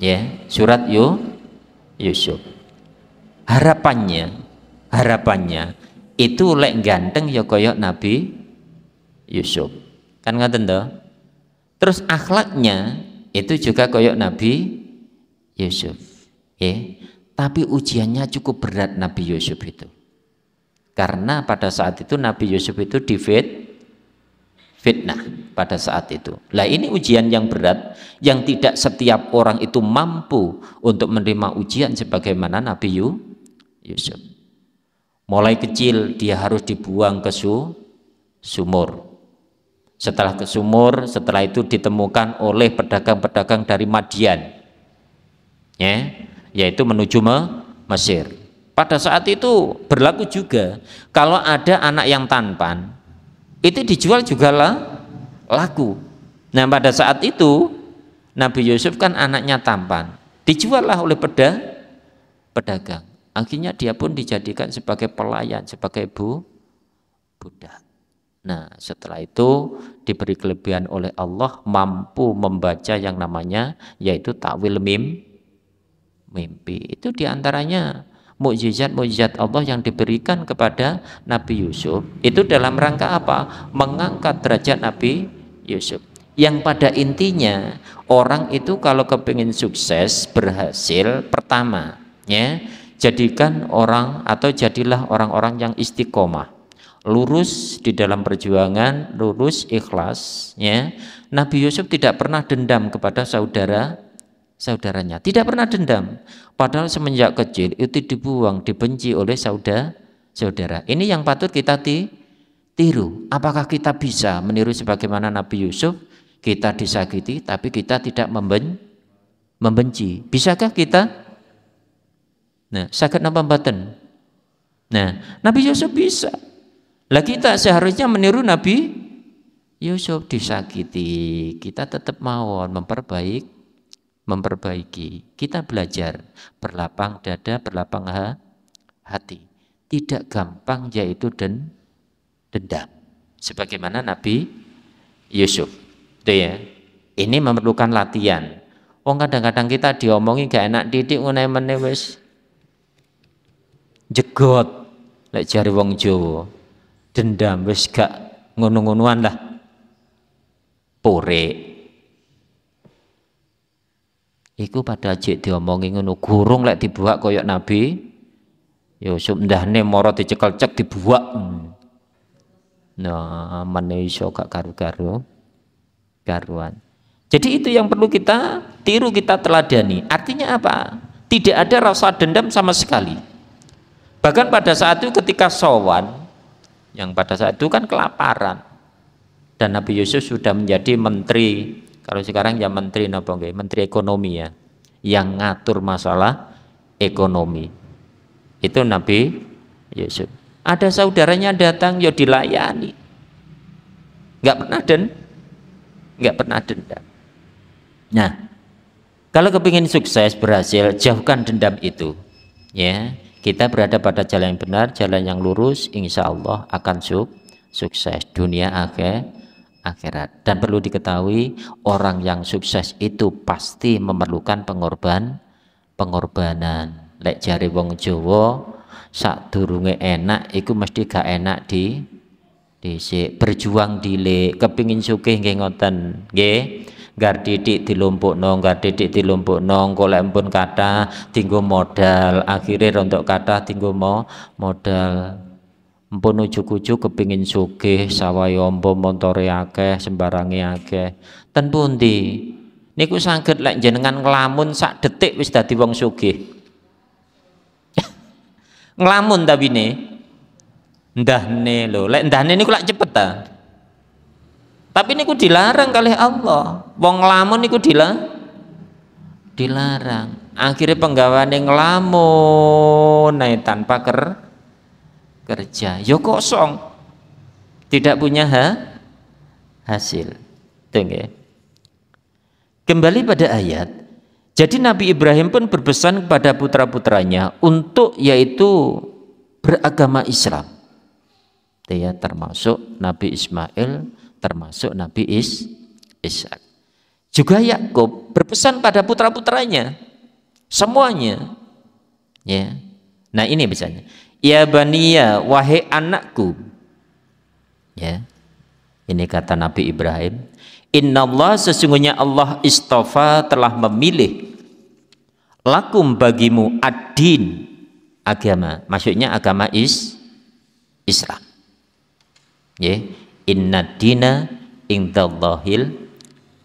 Ya, surat Yu Yusuf. Harapannya, harapannya itu lek ganteng ya koyok Nabi Yusuf. Kan ngaten toh? Terus akhlaknya itu juga koyok Nabi Yusuf. Ya, tapi ujiannya cukup berat Nabi Yusuf itu. Karena pada saat itu Nabi Yusuf itu difit fitnah pada saat itu. Lah ini ujian yang berat yang tidak setiap orang itu mampu untuk menerima ujian sebagaimana Nabi Yusuf. Mulai kecil dia harus dibuang ke su, sumur. Setelah ke sumur, setelah itu ditemukan oleh pedagang-pedagang dari Madian. Ya, yaitu menuju Mesir. Pada saat itu berlaku juga kalau ada anak yang tampan itu dijual juga lah laku. Nah pada saat itu Nabi Yusuf kan anaknya tampan, dijuallah oleh peda, pedagang. Akhirnya dia pun dijadikan sebagai pelayan, sebagai bu, budak. Nah setelah itu diberi kelebihan oleh Allah mampu membaca yang namanya yaitu takwil mim mimpi. Itu diantaranya mukjizat-mukjizat Allah yang diberikan kepada Nabi Yusuf. Itu dalam rangka apa? Mengangkat derajat Nabi Yusuf. Yang pada intinya orang itu kalau kepingin sukses, berhasil, pertama, ya jadikan orang atau jadilah orang-orang yang istiqomah lurus di dalam perjuangan, lurus ikhlas. Ya, Nabi Yusuf tidak pernah dendam kepada saudara saudaranya. Tidak pernah dendam. Padahal semenjak kecil itu dibuang, dibenci oleh saudara. Saudara, ini yang patut kita tiru. Apakah kita bisa meniru sebagaimana Nabi Yusuf? Kita disakiti, tapi kita tidak memben membenci. Bisakah kita? Nah, sakit napa batin Nah, Nabi Yusuf bisa. Lah kita seharusnya meniru Nabi Yusuf disakiti, kita tetap mawon memperbaiki memperbaiki. Kita belajar berlapang dada, berlapang hati. Tidak gampang yaitu den, dendam. Sebagaimana Nabi Yusuf. Itu ya. Ini memerlukan latihan. Oh kadang-kadang kita diomongi gak enak didik ngunai menewes jegot lek jari wong Jawa dendam wis gak ngono-ngonoan lah pore Iku pada cek diomongi ngono gurung lek dibuak koyok Nabi Yusuf ya ne moro dicekel cek dibuak. Nah, manusia gak karu-karu karuan. Jadi itu yang perlu kita tiru, kita teladani. Artinya apa? Tidak ada rasa dendam sama sekali. Bahkan pada saat itu ketika sowan, yang pada saat itu kan kelaparan. Dan Nabi Yusuf sudah menjadi menteri kalau sekarang ya menteri napa nggih? Menteri ekonomi ya. Yang ngatur masalah ekonomi. Itu Nabi Yusuf. Ada saudaranya datang ya dilayani. Enggak pernah den. Enggak pernah dendam. Nah, kalau kepingin sukses, berhasil, jauhkan dendam itu. Ya, kita berada pada jalan yang benar, jalan yang lurus, insya Allah akan suk sukses dunia akhir akhirat. Dan perlu diketahui orang yang sukses itu pasti memerlukan pengorban pengorbanan. Lek jari wong jowo sak durunge enak itu mesti gak enak di di Berjuang dile kepingin suke nggih ngoten. Nggih. Gar titik nong, gar titik dilumpukno, golek pun kathah tinggu modal, akhire untuk kathah tinggu mo modal. Mpun ujuk-ujuk kepingin sugih sawai amba montore akeh sembarangi akeh. Ten pundi? Niku saged lek jenengan ngelamun sak detik wis dati wong sugih. Ngelamun tapi ne ndahne lo, lek ndahne niku lak cepet ta tapi niku dilarang kali Allah wong ngelamun niku dilarang dilarang akhirnya penggawaan yang ngelamun naik tanpa ker kerja ya kosong tidak punya ha hasil Tengge. kembali pada ayat jadi Nabi Ibrahim pun berpesan kepada putra-putranya untuk yaitu beragama Islam ya termasuk Nabi Ismail termasuk Nabi Is Ishak juga Yakub berpesan pada putra-putranya semuanya ya nah ini misalnya ya baniya wahai anakku ya ini kata Nabi Ibrahim Inna Allah sesungguhnya Allah istofa telah memilih lakum bagimu ad-din agama maksudnya agama is Islam ya inna dina indallahil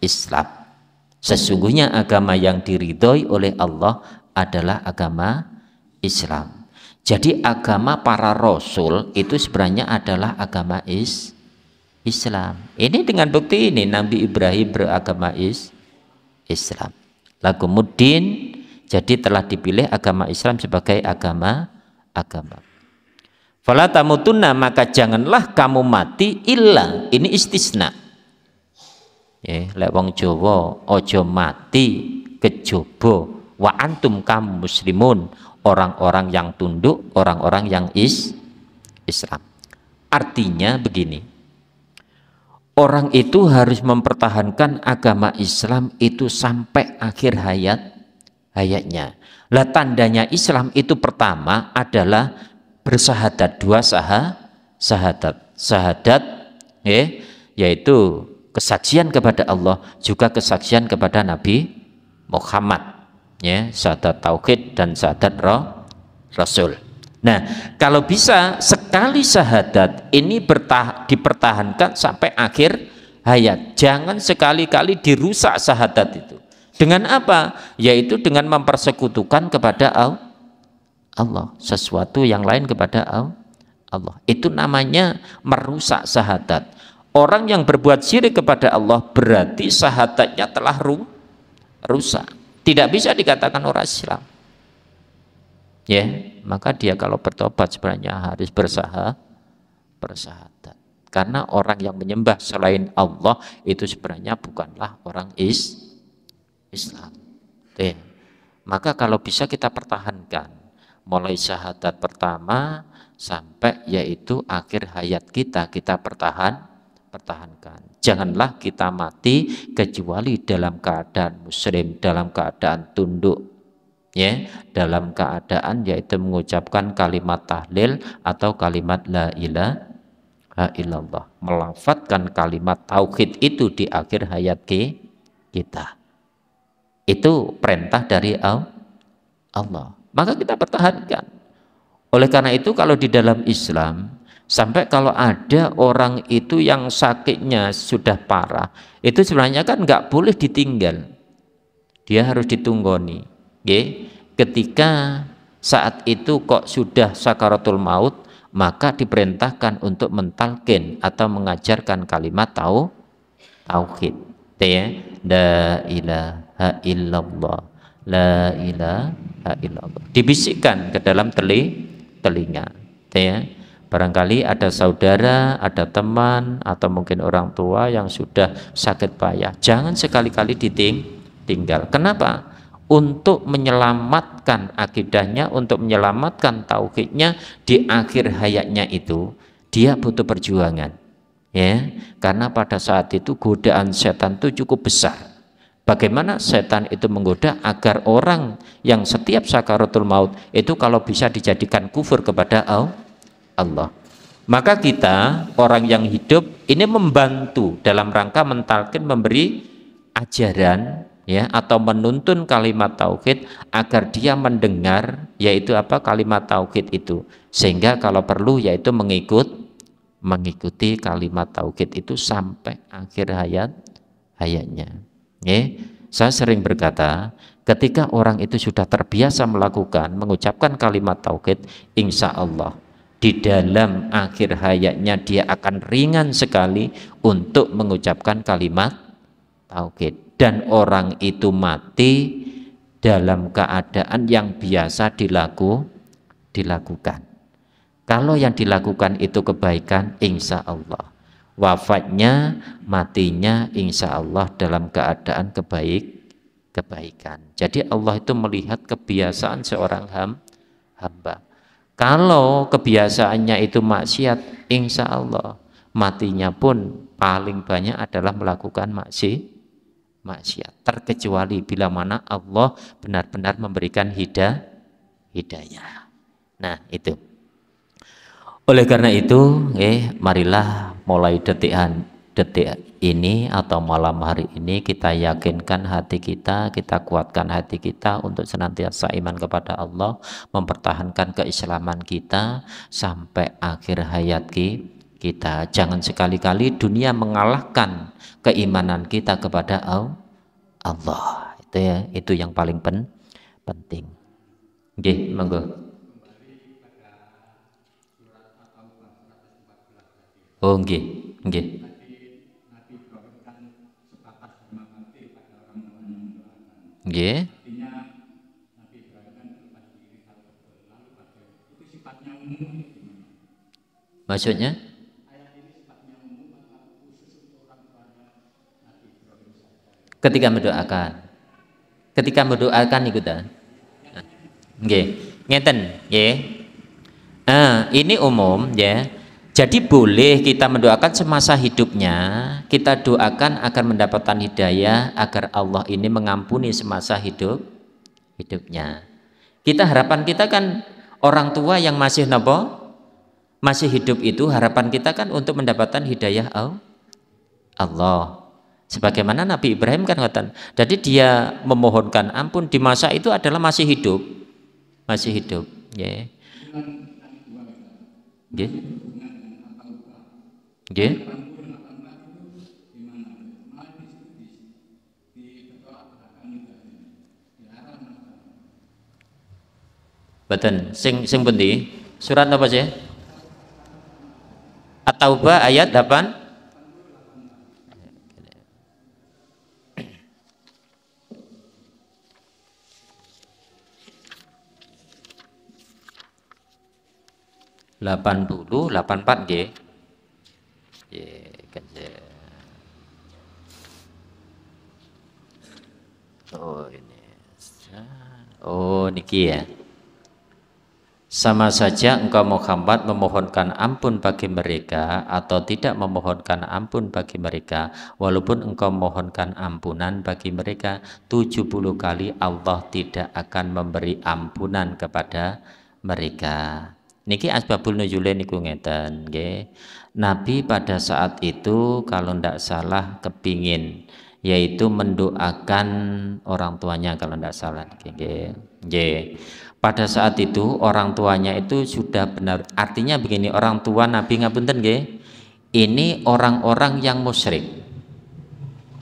Islam sesungguhnya agama yang diridhoi oleh Allah adalah agama Islam jadi agama para rasul itu sebenarnya adalah agama is Islam. Ini dengan bukti ini Nabi Ibrahim beragama is Islam. Lagu Mudin jadi telah dipilih agama Islam sebagai agama agama. Fala tamutunna maka janganlah kamu mati illa ini istisna. Ya, lek wong Jawa ojo mati kejaba wa antum kamu muslimun orang-orang yang tunduk, orang-orang yang is Islam. Artinya begini, orang itu harus mempertahankan agama Islam itu sampai akhir hayat hayatnya. Lah tandanya Islam itu pertama adalah bersahadat dua saha sahadat sahadat eh, yaitu kesaksian kepada Allah juga kesaksian kepada Nabi Muhammad ya syahadat tauhid dan syahadat roh rasul nah kalau bisa sekali syahadat ini dipertahankan sampai akhir hayat jangan sekali-kali dirusak syahadat itu dengan apa yaitu dengan mempersekutukan kepada Allah sesuatu yang lain kepada Allah itu namanya merusak syahadat orang yang berbuat syirik kepada Allah berarti sahatatnya telah rusak tidak bisa dikatakan orang Islam. Ya, maka dia kalau bertobat sebenarnya harus bersaha bersahadat. Karena orang yang menyembah selain Allah itu sebenarnya bukanlah orang is Islam. Ya. Maka kalau bisa kita pertahankan mulai syahadat pertama sampai yaitu akhir hayat kita kita pertahankan pertahankan. Janganlah kita mati kecuali dalam keadaan muslim, dalam keadaan tunduk ya, dalam keadaan yaitu mengucapkan kalimat tahlil atau kalimat la ilaha illallah. Melafatkan kalimat tauhid itu di akhir hayat kita. Itu perintah dari Allah. Maka kita pertahankan. Oleh karena itu kalau di dalam Islam Sampai kalau ada orang itu yang sakitnya sudah parah, itu sebenarnya kan nggak boleh ditinggal. Dia harus ditunggoni. Okay? Ketika saat itu kok sudah sakaratul maut, maka diperintahkan untuk mentalkin atau mengajarkan kalimat tau tauhid. Ya, la ilaha illallah. La ilaha illallah. Dibisikkan ke dalam teli, telinga. Ya Barangkali ada saudara, ada teman, atau mungkin orang tua yang sudah sakit payah. Jangan sekali-kali ditinggal. Kenapa? Untuk menyelamatkan akidahnya, untuk menyelamatkan tauhidnya di akhir hayatnya itu, dia butuh perjuangan. Ya, karena pada saat itu godaan setan itu cukup besar. Bagaimana setan itu menggoda agar orang yang setiap sakaratul maut itu kalau bisa dijadikan kufur kepada Allah Allah. Maka kita orang yang hidup ini membantu dalam rangka mentalkin memberi ajaran ya atau menuntun kalimat tauhid agar dia mendengar yaitu apa kalimat tauhid itu sehingga kalau perlu yaitu mengikut mengikuti kalimat tauhid itu sampai akhir hayat hayatnya ya saya sering berkata ketika orang itu sudah terbiasa melakukan mengucapkan kalimat tauhid insya Allah di dalam akhir hayatnya dia akan ringan sekali untuk mengucapkan kalimat tauhid dan orang itu mati dalam keadaan yang biasa dilaku dilakukan. Kalau yang dilakukan itu kebaikan, insya Allah wafatnya, matinya, insya Allah dalam keadaan kebaik kebaikan. Jadi Allah itu melihat kebiasaan seorang hamba. Kalau kebiasaannya itu maksiat, insya Allah matinya pun paling banyak adalah melakukan maksi, maksiat. Terkecuali bila mana Allah benar-benar memberikan hidayah, hidayah. Nah itu. Oleh karena itu, eh, marilah mulai detik, detik ini atau malam hari ini kita yakinkan hati kita, kita kuatkan hati kita untuk senantiasa iman kepada Allah, mempertahankan keislaman kita sampai akhir hayat kita. Jangan sekali-kali dunia mengalahkan keimanan kita kepada Allah. Itu ya, itu yang paling pen penting. Nggih, monggo. Oh, nggih, nggih. Nggih. Maksudnya? Ketika mendoakan. Ketika mendoakan iku ta. Nggih. Ngeten, nggih. Ah, ini umum ya. Jadi boleh kita mendoakan semasa hidupnya, kita doakan agar mendapatkan hidayah, agar Allah ini mengampuni semasa hidup hidupnya. Kita harapan kita kan orang tua yang masih nopo masih hidup itu harapan kita kan untuk mendapatkan hidayah Allah. Sebagaimana Nabi Ibrahim kan ngatakan, Jadi dia memohonkan ampun di masa itu adalah masih hidup. Masih hidup, Yeah. Yeah. Nggih. Badan. sing sing pundi? Surat apa sih? At-Taubah ayat 8. delapan puluh delapan empat g 예, 그러니까 이제 oh ini oh niki ya sama saja engkau Muhammad memohonkan ampun bagi mereka atau tidak memohonkan ampun bagi mereka walaupun engkau mohonkan ampunan bagi mereka 70 kali Allah tidak akan memberi ampunan kepada mereka Niki asbabul nuzul niku ngeten nggih. Nabi pada saat itu kalau ndak salah kepingin yaitu mendoakan orang tuanya kalau ndak salah nggih. Nggih. Pada saat itu orang tuanya itu sudah benar. Artinya begini, orang tua Nabi ngapunten nggih. Ini orang-orang yang musyrik.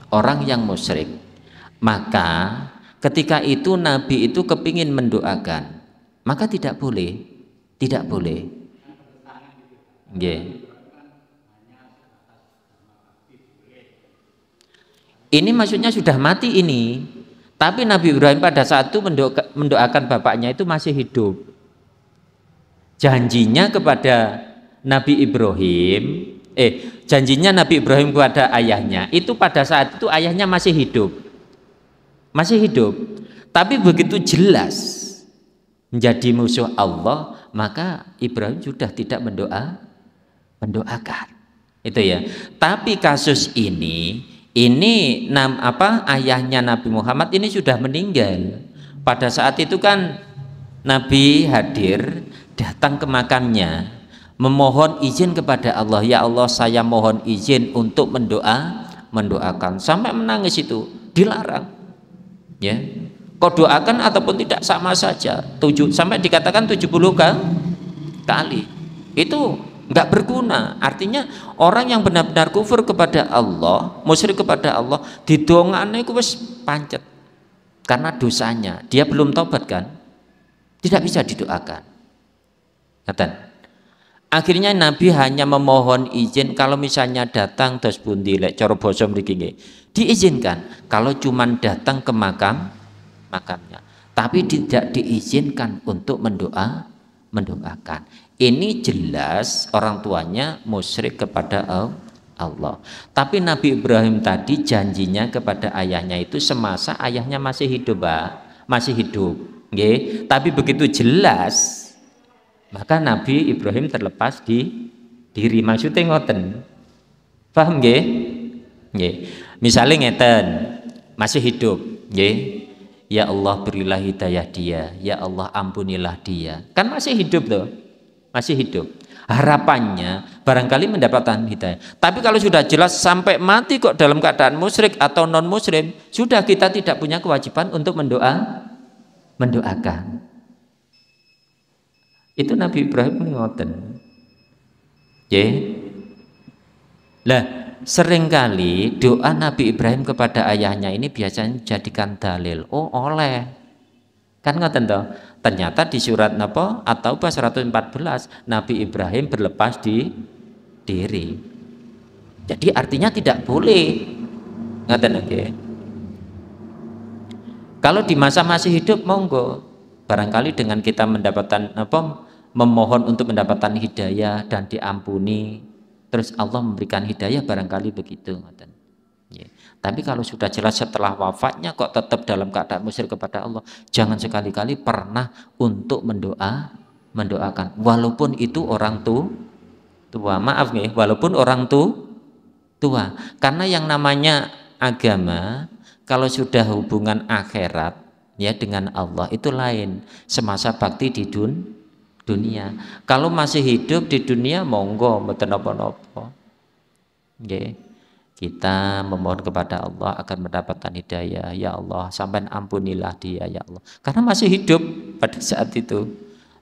Orang yang musyrik. Maka ketika itu Nabi itu kepingin mendoakan. Maka tidak boleh tidak boleh. Ini maksudnya sudah mati ini, tapi Nabi Ibrahim pada saat itu mendoakan bapaknya itu masih hidup. Janjinya kepada Nabi Ibrahim, eh janjinya Nabi Ibrahim kepada ayahnya itu pada saat itu ayahnya masih hidup. Masih hidup. Tapi begitu jelas menjadi musuh Allah, maka Ibrahim sudah tidak mendoa mendoakan. Itu ya. Tapi kasus ini ini nam apa ayahnya Nabi Muhammad ini sudah meninggal. Pada saat itu kan Nabi hadir datang ke makamnya memohon izin kepada Allah ya Allah saya mohon izin untuk mendoa mendoakan sampai menangis itu dilarang ya kau doakan ataupun tidak sama saja tujuh sampai dikatakan 70 kali itu nggak berguna artinya orang yang benar-benar kufur kepada Allah musyrik kepada Allah didongane itu wis pancet karena dosanya dia belum tobat kan tidak bisa didoakan Ngetan. akhirnya Nabi hanya memohon izin kalau misalnya datang terus bundi lek cara diizinkan kalau cuman datang ke makam makamnya. Tapi tidak diizinkan untuk mendoa, mendoakan. Ini jelas orang tuanya musyrik kepada Allah. Tapi Nabi Ibrahim tadi janjinya kepada ayahnya itu semasa ayahnya masih hidup, ba, masih hidup. Okay? Tapi begitu jelas, maka Nabi Ibrahim terlepas di diri maksudnya ngoten. Paham nggih? Nggih. misalnya ngeten, masih hidup, nggih. Ya Allah berilah hidayah dia Ya Allah ampunilah dia Kan masih hidup tuh Masih hidup Harapannya barangkali mendapatkan hidayah Tapi kalau sudah jelas sampai mati kok dalam keadaan musyrik atau non muslim Sudah kita tidak punya kewajiban untuk mendoa Mendoakan Itu Nabi Ibrahim mengatakan. Ya lah seringkali doa Nabi Ibrahim kepada ayahnya ini biasanya dijadikan dalil. Oh, oleh. Kan nggak tentu Ternyata di surat napa? Atau pas 114 Nabi Ibrahim berlepas di diri. Jadi artinya tidak boleh. nggak tentu Okay. Kalau di masa masih hidup monggo barangkali dengan kita mendapatkan apa memohon untuk mendapatkan hidayah dan diampuni terus Allah memberikan hidayah barangkali begitu ya. Tapi kalau sudah jelas setelah wafatnya kok tetap dalam keadaan musyrik kepada Allah, jangan sekali-kali pernah untuk mendoa mendoakan walaupun itu orang tu tua. Maaf nih, walaupun orang tu tua. Karena yang namanya agama kalau sudah hubungan akhirat ya dengan Allah itu lain semasa bakti di dun dunia. Kalau masih hidup di dunia monggo mboten napa-napa. Nggih. Kita memohon kepada Allah akan mendapatkan hidayah. Ya Allah, sampai ampunilah dia ya Allah. Karena masih hidup pada saat itu.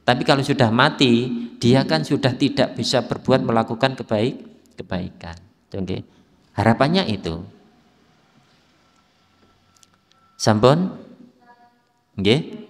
Tapi kalau sudah mati, dia kan sudah tidak bisa berbuat melakukan kebaik kebaikan. Oke. Harapannya itu. Sampun? Nggih.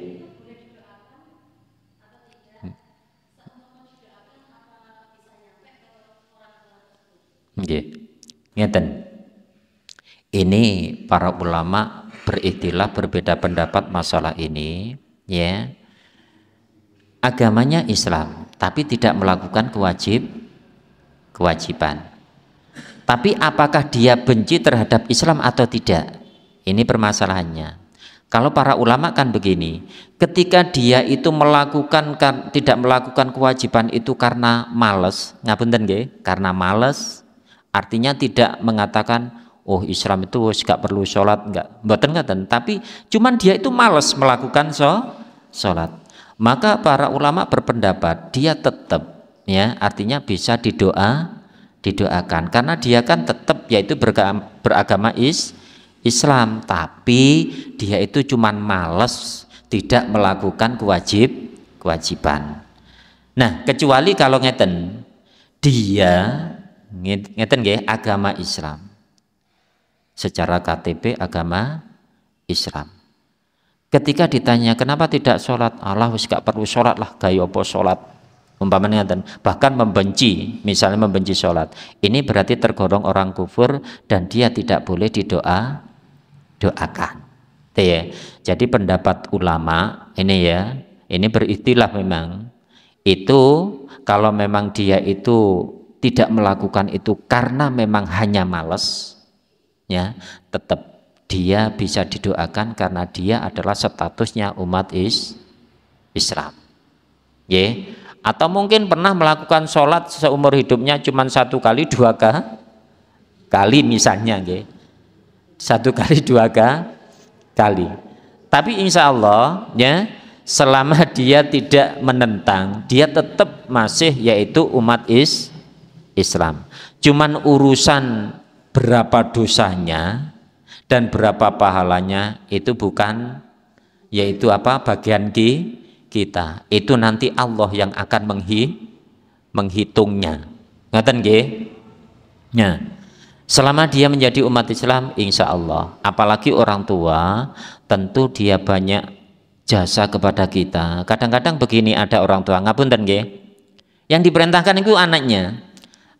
Ya, Ngeten. Ini para ulama beritilah berbeda pendapat masalah ini, ya. Agamanya Islam, tapi tidak melakukan kewajib kewajiban. Tapi apakah dia benci terhadap Islam atau tidak? Ini permasalahannya. Kalau para ulama kan begini, ketika dia itu melakukan tidak melakukan kewajiban itu karena males, ngapunten nggih, karena males, Artinya tidak mengatakan oh Islam itu wis gak perlu sholat enggak. buatan ngoten, tapi cuman dia itu males melakukan so, sholat. Maka para ulama berpendapat dia tetap ya, artinya bisa didoa didoakan karena dia kan tetap yaitu beragama, beragama is Islam, tapi dia itu cuman males tidak melakukan kewajib kewajiban. Nah, kecuali kalau ngeten dia ngeten nggih agama Islam secara KTP agama Islam ketika ditanya kenapa tidak sholat Allah wis gak perlu sholat lah gayo apa sholat umpamanya dan bahkan membenci misalnya membenci sholat ini berarti tergolong orang kufur dan dia tidak boleh didoa doakan gitu ya jadi pendapat ulama ini ya ini beristilah memang itu kalau memang dia itu tidak melakukan itu karena memang hanya males ya tetap dia bisa didoakan karena dia adalah statusnya umat is Islam ya atau mungkin pernah melakukan sholat seumur hidupnya cuma satu kali dua kah? kali misalnya ya. satu kali dua kah? kali tapi insya Allah ya selama dia tidak menentang dia tetap masih yaitu umat Islam Islam. Cuman urusan berapa dosanya dan berapa pahalanya itu bukan yaitu apa bagian ki kita. Itu nanti Allah yang akan menghi menghitungnya. Ngaten nggih? Ya. Selama dia menjadi umat Islam, insya Allah, apalagi orang tua, tentu dia banyak jasa kepada kita. Kadang-kadang begini ada orang tua, ngapun dan nggih. Yang diperintahkan itu anaknya,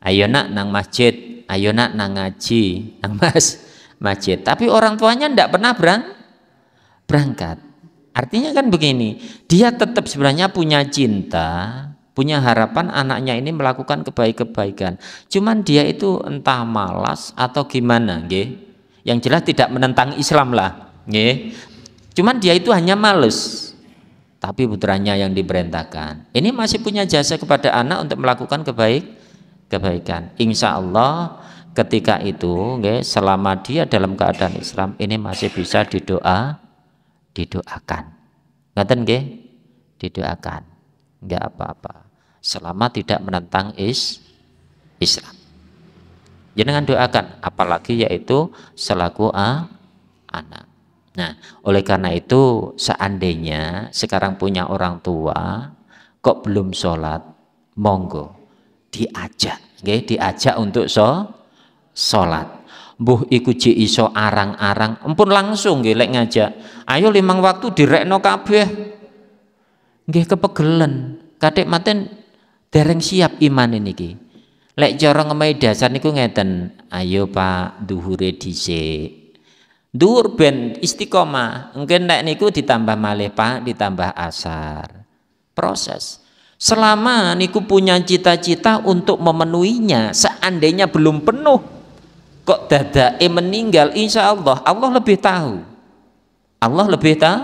ayo nak nang masjid ayo nak nang ngaji nang mas masjid tapi orang tuanya tidak pernah berang berangkat artinya kan begini dia tetap sebenarnya punya cinta punya harapan anaknya ini melakukan kebaik-kebaikan cuman dia itu entah malas atau gimana nggih yang jelas tidak menentang Islam lah nggih cuman dia itu hanya males tapi putranya yang diperintahkan. Ini masih punya jasa kepada anak untuk melakukan kebaikan kebaikan insya Allah ketika itu okay, selama dia dalam keadaan Islam ini masih bisa didoa didoakan ngaten nggih didoakan nggak apa-apa selama tidak menentang is Islam jenengan doakan apalagi yaitu selaku a anak nah oleh karena itu seandainya sekarang punya orang tua kok belum sholat monggo diajak okay? diajak untuk so salat Buh, iku ji iso arang-arang empun langsung nggih lek ngajak ayo limang waktu direkno kabeh nggih kepegelen kadek maten dereng siap iman niki lek cara ngemai dasar niku ngeten ayo Pak duhure dhisik Duhur ben istiqomah, engke nek niku ditambah malih Pak, ditambah asar. Proses selama niku punya cita-cita untuk memenuhinya seandainya belum penuh kok dadae meninggal insya Allah Allah lebih tahu Allah lebih tahu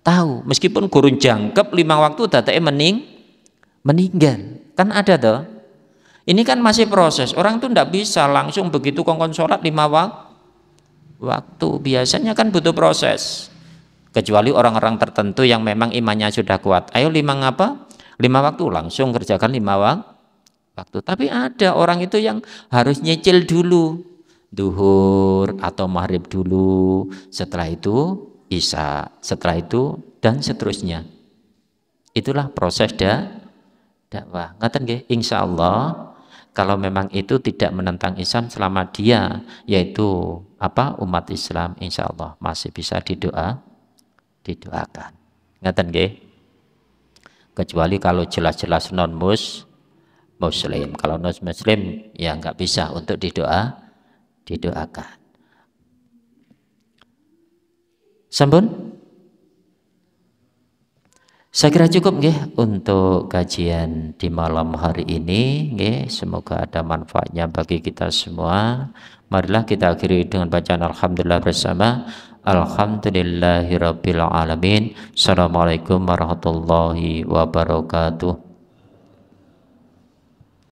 tahu meskipun gurun jangkep lima waktu dadae mening meninggal kan ada toh ini kan masih proses orang tuh tidak bisa langsung begitu kongkon sholat lima waktu waktu biasanya kan butuh proses kecuali orang-orang tertentu yang memang imannya sudah kuat ayo lima apa lima waktu langsung kerjakan lima waktu tapi ada orang itu yang harus nyicil dulu duhur atau maghrib dulu setelah itu isya setelah itu dan seterusnya itulah proses dah dakwah gak insya insyaallah kalau memang itu tidak menentang Islam selama dia yaitu apa umat Islam insya Allah masih bisa didoa didoakan ngatain gak kecuali kalau jelas-jelas non mus muslim kalau non muslim ya nggak bisa untuk didoa didoakan sampun saya kira cukup ya untuk kajian di malam hari ini semoga ada manfaatnya bagi kita semua. Marilah kita akhiri dengan bacaan alhamdulillah bersama Rabbil alamin. Assalamualaikum warahmatullahi wabarakatuh.